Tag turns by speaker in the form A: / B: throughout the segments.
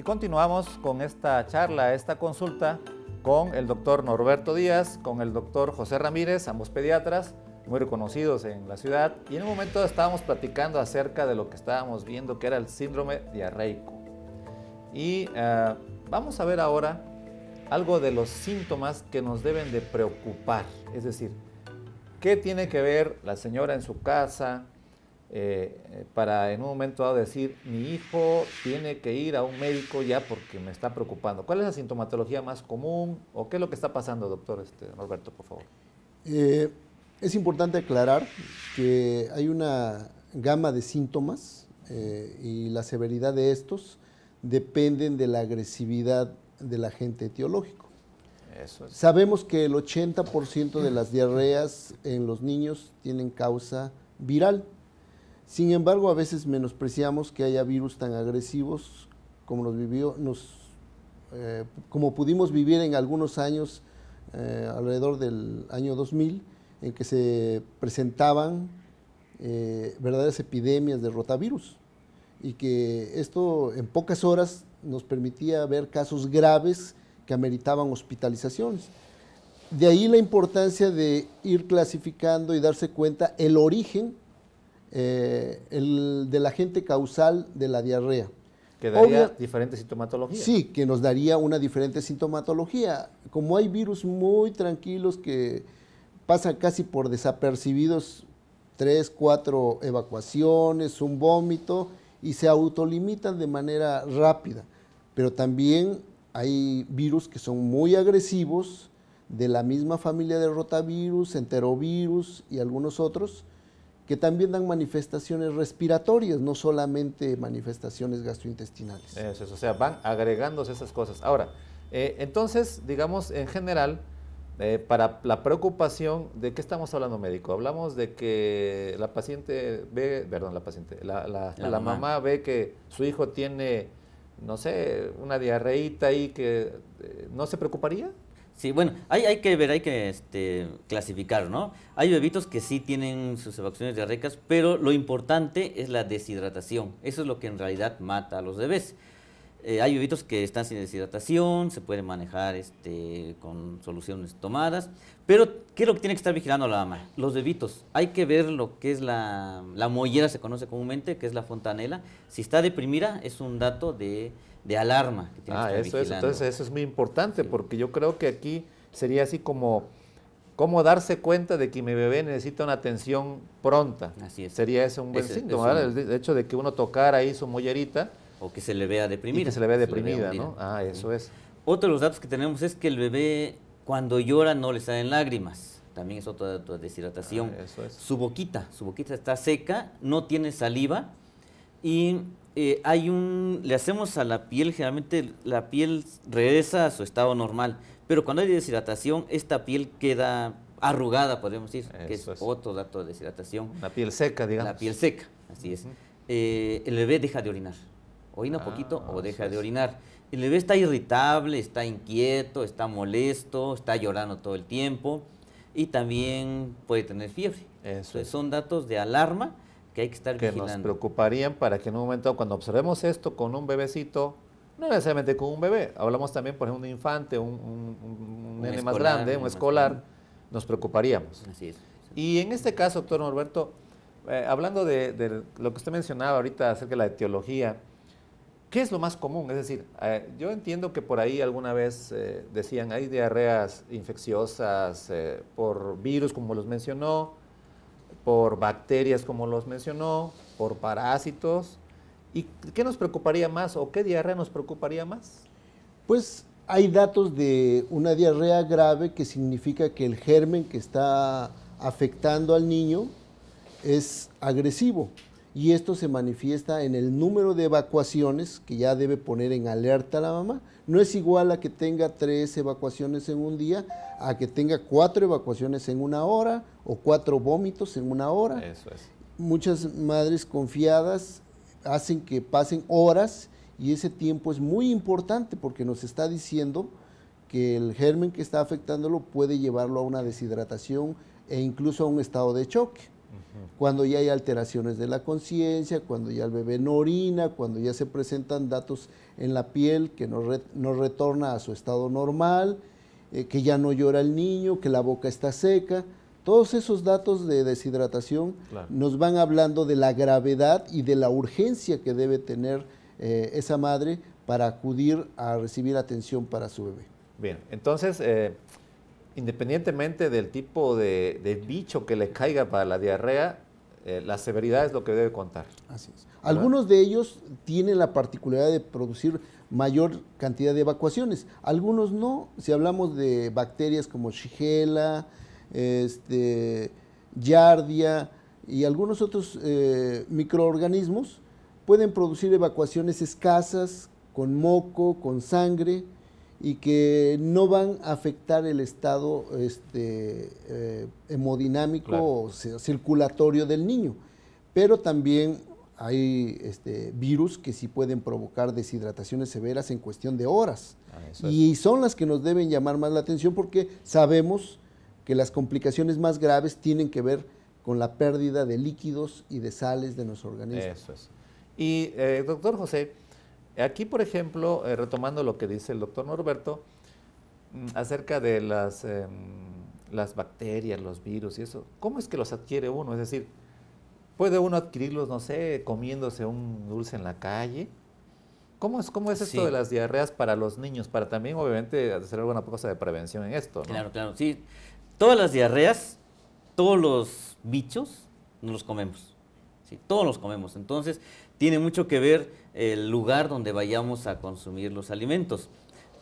A: Y continuamos con esta charla, esta consulta con el doctor Norberto Díaz, con el doctor José Ramírez, ambos pediatras muy reconocidos en la ciudad. Y en un momento estábamos platicando acerca de lo que estábamos viendo, que era el síndrome diarreico. Y eh, vamos a ver ahora algo de los síntomas que nos deben de preocupar. Es decir, ¿qué tiene que ver la señora en su casa? Eh, para en un momento dado decir, mi hijo tiene que ir a un médico ya porque me está preocupando. ¿Cuál es la sintomatología más común o qué es lo que está pasando, doctor este, Norberto, por favor?
B: Eh, es importante aclarar que hay una gama de síntomas eh, y la severidad de estos dependen de la agresividad del agente etiológico. Sabemos que el 80% de las diarreas en los niños tienen causa viral. Sin embargo, a veces menospreciamos que haya virus tan agresivos como vivió, nos, eh, como pudimos vivir en algunos años eh, alrededor del año 2000, en que se presentaban eh, verdaderas epidemias de rotavirus y que esto en pocas horas nos permitía ver casos graves que ameritaban hospitalizaciones. De ahí la importancia de ir clasificando y darse cuenta el origen eh, el, de la gente causal de la diarrea. Que daría diferente sintomatología. Sí, que nos daría una diferente sintomatología. Como hay virus muy tranquilos que pasan casi por desapercibidos, tres, cuatro evacuaciones, un vómito, y se autolimitan de manera rápida. Pero también hay virus que son muy agresivos, de la misma familia de rotavirus, enterovirus y algunos otros, que también dan manifestaciones respiratorias, no solamente manifestaciones gastrointestinales.
A: Eso es, o sea, van agregándose esas cosas. Ahora, eh, entonces, digamos, en general, eh, para la preocupación, ¿de qué estamos hablando médico? Hablamos de que la paciente ve, perdón, la paciente, la, la, mamá. ve que su hijo tiene, no sé, una diarreíta ahí que eh, no se preocuparía. Sí, bueno,
C: hay, que ver, hay que este, clasificar, ¿no? Hay bebitos que sí tienen sus evacuaciones diarreicas, pero lo importante es la deshidratación. Eso es lo que en realidad mata a los bebés. Eh, hay bebitos que están sin deshidratación, se puede manejar este, con soluciones tomadas, pero ¿qué es lo que tiene que estar vigilando la mamá? Los bebitos. Hay que ver lo que es la, la mollera, se conoce comúnmente, que es la fontanela. Si está deprimida,
A: es un dato de, alarma. Que tiene ah, que estar eso Entonces, eso es muy importante, porque yo creo que aquí sería así como cómo darse cuenta de que mi bebé necesita una atención pronta. Así es. Sería ese un buen síntoma. El hecho de que uno tocara ahí su mollerita o que se le vea deprimida. que se le vea deprimida, ¿no? Ah, eso es. Otro de los datos que tenemos es que
C: el bebé cuando llora no le salen lágrimas. También es otro dato de deshidratación. Ah, eso es. Su boquita, su boquita está seca, no tiene saliva y eh, hay un, le hacemos a la piel, generalmente la piel regresa a su estado normal, pero cuando hay deshidratación, esta piel queda arrugada, podríamos decir, que es, otro dato de deshidratación. La piel seca, digamos. La piel seca, así es. Eh, el bebé deja de orinar orina ah, poquito o deja de orinar. El bebé está irritable, está inquieto, está molesto, está llorando todo el tiempo y también puede tener fiebre.
A: Eso son datos de alarma que hay que estar vigilando. nos preocuparían para que en un momento, cuando observemos esto con un bebecito, no necesariamente con un bebé, hablamos también, por ejemplo, un infante, un, un, nene más grande, un escolar, nos preocuparíamos. Así es. Y en este caso, doctor Norberto, eh, hablando de, lo que usted mencionaba ahorita acerca de la etiología, ¿Qué es lo más común? Es decir, eh, yo entiendo que por ahí alguna vez eh, decían, hay diarreas infecciosas eh, por virus, como los mencionó, por bacterias, como los mencionó, por parásitos. ¿Y qué nos preocuparía más o qué diarrea nos preocuparía más?
B: Pues hay datos de una diarrea grave que significa que el germen que está afectando al niño es agresivo y esto se manifiesta en el número de evacuaciones que ya debe poner en alerta la mamá. No es igual a que tenga tres evacuaciones en un día, a que tenga cuatro evacuaciones en una hora o cuatro vómitos en una hora. Eso es. Muchas madres confiadas hacen que pasen horas y ese tiempo es muy importante porque nos está diciendo que el germen que está afectándolo puede llevarlo a una deshidratación e incluso a un estado de choque cuando ya hay alteraciones de la conciencia, cuando ya el bebé no orina, cuando ya se presentan datos en la piel que no, retorna a su estado normal, eh, que ya no llora el niño, que la boca está seca. Todos esos datos de deshidratación nos van hablando de la gravedad y de la urgencia que debe tener eh, esa madre para acudir a recibir atención para su bebé.
A: Bien, entonces... Eh, independientemente del tipo de, bicho que le caiga para la diarrea, eh, la severidad es lo que debe contar. Así es. Algunos
B: de ellos tienen la particularidad de producir mayor cantidad de evacuaciones, algunos no. Si hablamos de bacterias como Shigella, este, Yardia y algunos otros eh, microorganismos, pueden producir evacuaciones escasas, con moco, con sangre, y que no van a afectar el estado este, eh, hemodinámico o circulatorio del niño. Pero también hay este, virus que sí pueden provocar deshidrataciones severas en cuestión de horas. Ah, y son las que nos deben llamar más la atención porque sabemos que las complicaciones más graves tienen que ver con la pérdida de líquidos y de sales de nuestro organismo.
A: Y eh, doctor José, Aquí, por ejemplo, eh, retomando lo que dice el doctor Norberto mm, acerca de em, las, bacterias, los virus y eso, ¿cómo es que los adquiere uno? Es decir, ¿puede uno adquirirlos, no sé, comiéndose un dulce en la calle? ¿Cómo es, cómo es esto de las diarreas para los niños? Para también, obviamente, hacer alguna cosa de prevención en esto. ¿no? Claro, claro, sí. Todas las diarreas, todos los
C: bichos, nos los comemos. ¿sí? Todos los comemos. Entonces, tiene mucho que ver el lugar donde vayamos a consumir los alimentos.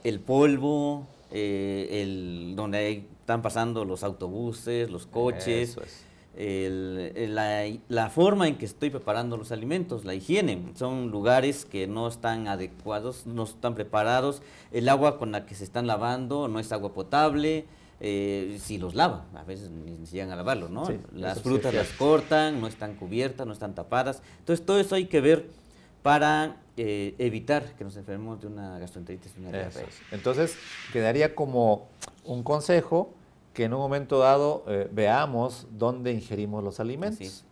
C: El polvo, eh, el, donde están pasando los autobuses, los coches, la, forma en que estoy preparando los alimentos, la higiene. Son lugares que no están adecuados, no están preparados. El agua con la que se están lavando no es agua potable. Eh, si los lava, a veces ni se a ¿no? las frutas las cortan, no están cubiertas, no están tapadas. Entonces, todo eso hay que ver para
A: eh, evitar que nos enfermemos de una gastroenteritis Entonces, quedaría como un consejo que en un momento dado eh, veamos dónde ingerimos los alimentos.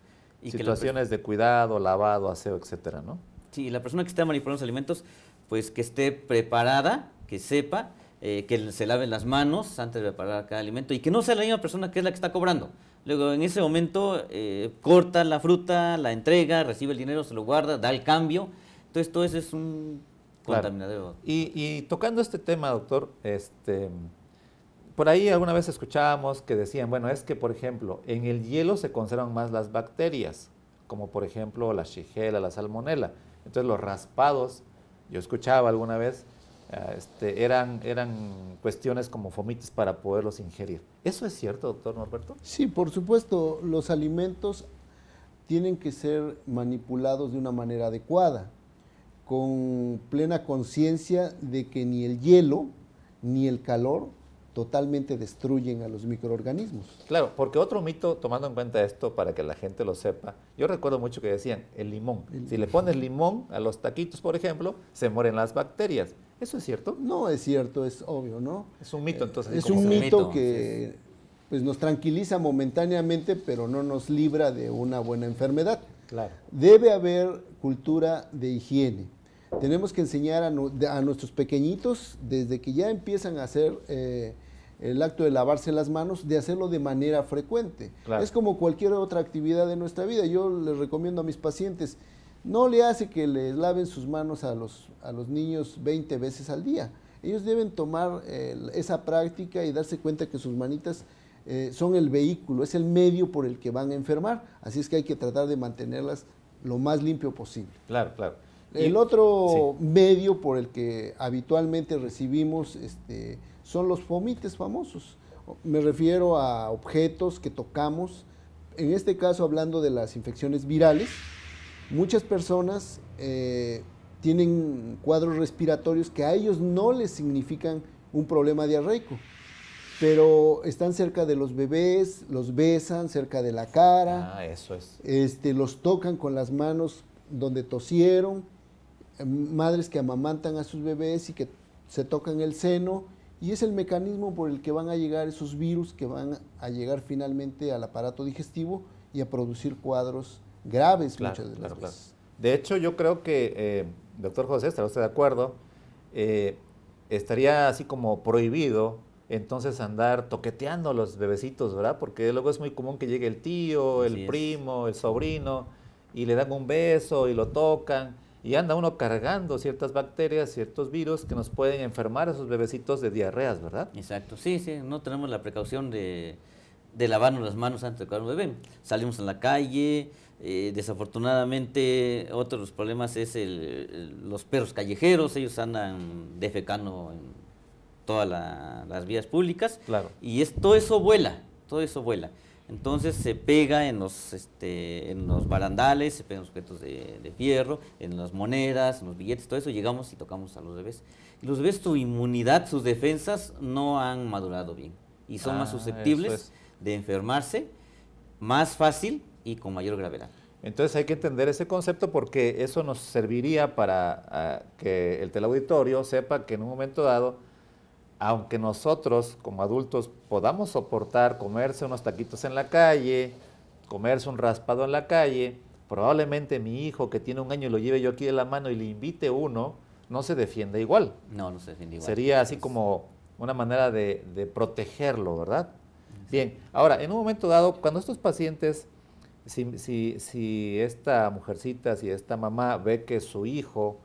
A: Y Situaciones de cuidado, lavado, aseo, etcétera, ¿no? Sí, la persona que
C: está manipulando los alimentos, pues que esté preparada, que sepa eh, que se laven las manos antes de preparar cada alimento y que no sea la misma persona que es la que está cobrando. Luego, en ese momento, eh, corta la fruta, la entrega, recibe el dinero, se lo guarda, da el cambio. Entonces, todo
A: eso es un contaminador. Y, tocando este tema, doctor, este, por ahí alguna vez escuchábamos que decían, bueno, es que, por ejemplo, en el hielo se conservan más las bacterias, como por ejemplo la shigella, la salmonela. Entonces, los raspados, yo escuchaba alguna vez Ah, este, eran, eran cuestiones
B: como fomites para poderlos ingerir. ¿Eso es cierto, doctor Norberto? Sí, por supuesto, los alimentos tienen que ser manipulados de una manera adecuada, con plena conciencia de que ni el hielo ni el calor totalmente destruyen a los microorganismos.
A: Claro, porque otro mito, tomando en cuenta esto para que la gente lo sepa, yo recuerdo mucho que decían el limón. Si le pones limón a los taquitos, por ejemplo, se mueren las bacterias.
B: ¿Eso es cierto? No es cierto, es obvio, ¿no? Es un mito, eh, entonces. Es un mito, que pues, nos tranquiliza momentáneamente, pero no nos libra de una buena enfermedad. Claro. Debe haber cultura de higiene. Tenemos que enseñar a, nuestros pequeñitos, desde que ya empiezan a hacer eh, el acto de lavarse las manos, de hacerlo de manera frecuente. Es como cualquier otra actividad de nuestra vida. Yo les recomiendo a mis pacientes, no le hace que les laven sus manos a los, a los niños 20 veces al día. Ellos deben tomar eh, esa práctica y darse cuenta que sus manitas eh, son el vehículo, es el medio por el que van a enfermar. Así es que hay que tratar de mantenerlas lo más limpio posible.
A: Claro, claro. El
B: otro medio por el que habitualmente recibimos este, son los fomites famosos. Me refiero a objetos que tocamos, en este caso hablando de las infecciones virales, Muchas personas eh, tienen cuadros respiratorios que a ellos no les significan un problema diarreico, pero están cerca de los bebés, los besan cerca de la cara, ah, eso es. este, los tocan con las manos donde tosieron, em, madres que amamantan a sus bebés y que se tocan el seno, y es el mecanismo por el que van a llegar esos virus que van a llegar finalmente al aparato digestivo y a producir cuadros graves de las
A: De hecho, yo creo que, eh, doctor José, estará usted de acuerdo, eh, estaría así como prohibido entonces andar toqueteando a los bebecitos, ¿verdad? Porque luego es muy común que llegue el tío, el primo, el sobrino, y le dan un beso y lo tocan, y anda uno cargando ciertas bacterias, ciertos virus que nos pueden enfermar a esos bebecitos de diarreas, ¿verdad? Exacto, sí, sí, no tenemos la precaución de, de lavarnos las manos antes de tocar un bebé. Salimos
C: a la calle, eh, desafortunadamente, otro de los problemas es el, los perros callejeros, ellos andan defecando en todas las vías públicas. Claro. Y todo eso vuela, todo eso vuela. Entonces se pega en los, este, en los barandales, se pega en los objetos de, fierro, en las monedas, en los billetes, todo eso. Llegamos y tocamos a los bebés. los bebés, su inmunidad, sus defensas no han madurado bien y son más ah, susceptibles de enfermarse más fácil
A: y con mayor gravedad. Entonces hay que entender ese concepto porque eso nos serviría para ah, que el teleauditorio sepa que en un momento dado, aunque nosotros como adultos podamos soportar comerse unos taquitos en la calle, comerse un raspado en la calle, probablemente mi hijo que tiene un año y lo lleve yo aquí de la mano y le invite uno, no se defiende igual. No, no se defiende igual. Sería así como una manera de, protegerlo, ¿verdad? Bien, ahora, en un momento dado, cuando estos pacientes si, esta mujercita, si esta mamá ve que su hijo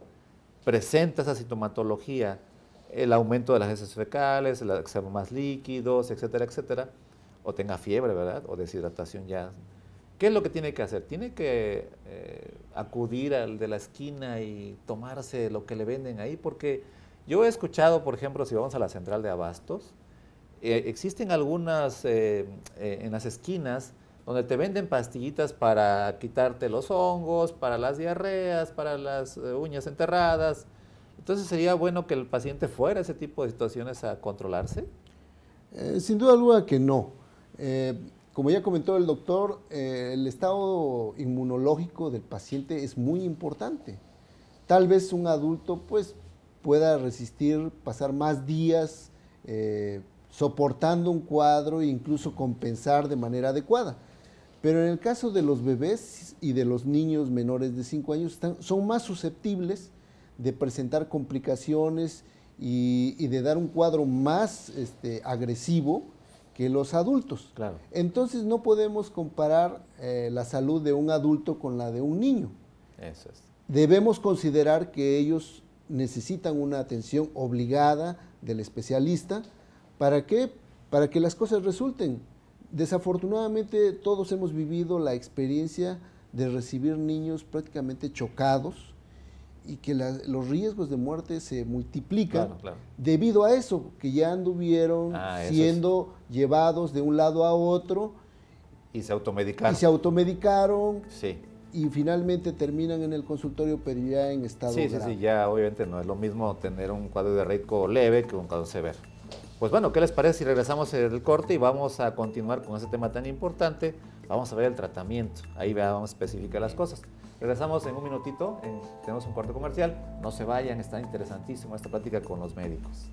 A: presenta esa sintomatología, el aumento de las heces fecales, el exceso más líquidos, etcétera, etcétera, o tenga fiebre, ¿verdad? O deshidratación ya. ¿Qué es lo que tiene que hacer? Tiene que eh, acudir al de la esquina y tomarse lo que le venden ahí, porque yo he escuchado, por ejemplo, si vamos a la central de abastos, eh, existen algunas eh, en las esquinas donde te venden pastillitas para quitarte los hongos, para las diarreas, para las eh, uñas enterradas. Entonces sería bueno que el paciente fuera a ese tipo de situaciones a controlarse.
B: Eh, sin duda alguna que no. Eh, como ya comentó el doctor, el estado inmunológico del paciente es muy importante. Tal vez un adulto pues, pueda resistir, pasar más días soportando un cuadro e incluso compensar de manera adecuada. Pero en el caso de los bebés y de los niños menores de 5 años, son más susceptibles de presentar complicaciones y, de dar un cuadro más este, agresivo que los adultos. Entonces no podemos comparar eh, la salud de un adulto con la de un niño. Debemos considerar que ellos necesitan una atención obligada del especialista. ¿Para que Para que las cosas resulten. Desafortunadamente todos hemos vivido la experiencia de recibir niños prácticamente chocados y que los riesgos de muerte se multiplican debido a eso, que ya anduvieron ah, siendo llevados de un lado a otro.
A: Y se automedicaron. Y
B: se automedicaron. Y finalmente terminan en el consultorio, pero ya en estado sí, Sí, sí,
A: ya obviamente no es lo mismo tener un cuadro de riesgo leve que un cuadro severo. Pues bueno, ¿qué les parece si regresamos el corte y vamos a continuar con ese tema tan importante? Vamos a ver el tratamiento, ahí vamos a especificar las cosas. Regresamos en un minutito, tenemos un cuarto comercial, no se vayan, está interesantísimo esta plática con los médicos.